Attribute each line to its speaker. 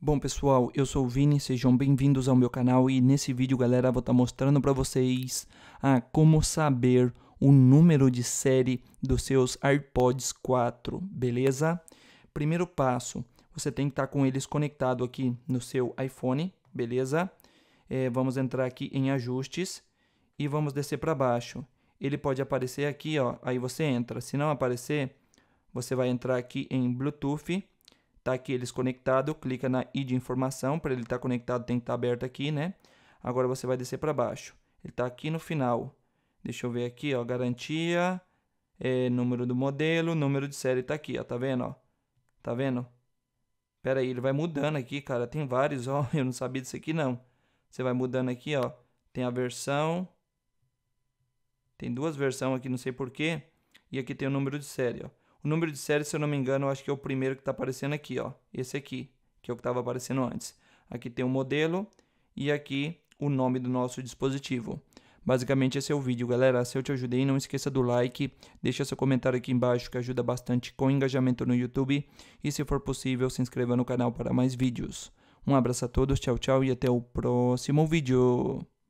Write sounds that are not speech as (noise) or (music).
Speaker 1: Bom pessoal, eu sou o Vini, sejam bem-vindos ao meu canal e nesse vídeo galera vou estar tá mostrando para vocês a como saber o número de série dos seus AirPods 4, beleza? Primeiro passo, você tem que estar tá com eles conectado aqui no seu iPhone, beleza? É, vamos entrar aqui em ajustes e vamos descer para baixo. Ele pode aparecer aqui, ó, aí você entra. Se não aparecer, você vai entrar aqui em Bluetooth Tá aqui eles conectados, clica na i de informação, para ele estar tá conectado tem que estar tá aberto aqui, né? Agora você vai descer para baixo. Ele está aqui no final. Deixa eu ver aqui, ó, garantia, é, número do modelo, número de série está aqui, ó, tá vendo, ó? Tá vendo? Pera aí, ele vai mudando aqui, cara, tem vários, (laughs) ó, eu não sabia disso aqui não. Você vai mudando aqui, ó, tem a versão, tem duas versões aqui, não sei porquê, e aqui tem o número de série, ó. O número de série, se eu não me engano, eu acho que é o primeiro que está aparecendo aqui, ó. Esse aqui, que é o que estava aparecendo antes. Aqui tem o modelo e aqui o nome do nosso dispositivo. Basicamente esse é o vídeo, galera. Se eu te ajudei, não esqueça do like, deixa seu comentário aqui embaixo que ajuda bastante com engajamento no YouTube e se for possível, se inscreva no canal para mais vídeos. Um abraço a todos, tchau, tchau e até o próximo vídeo.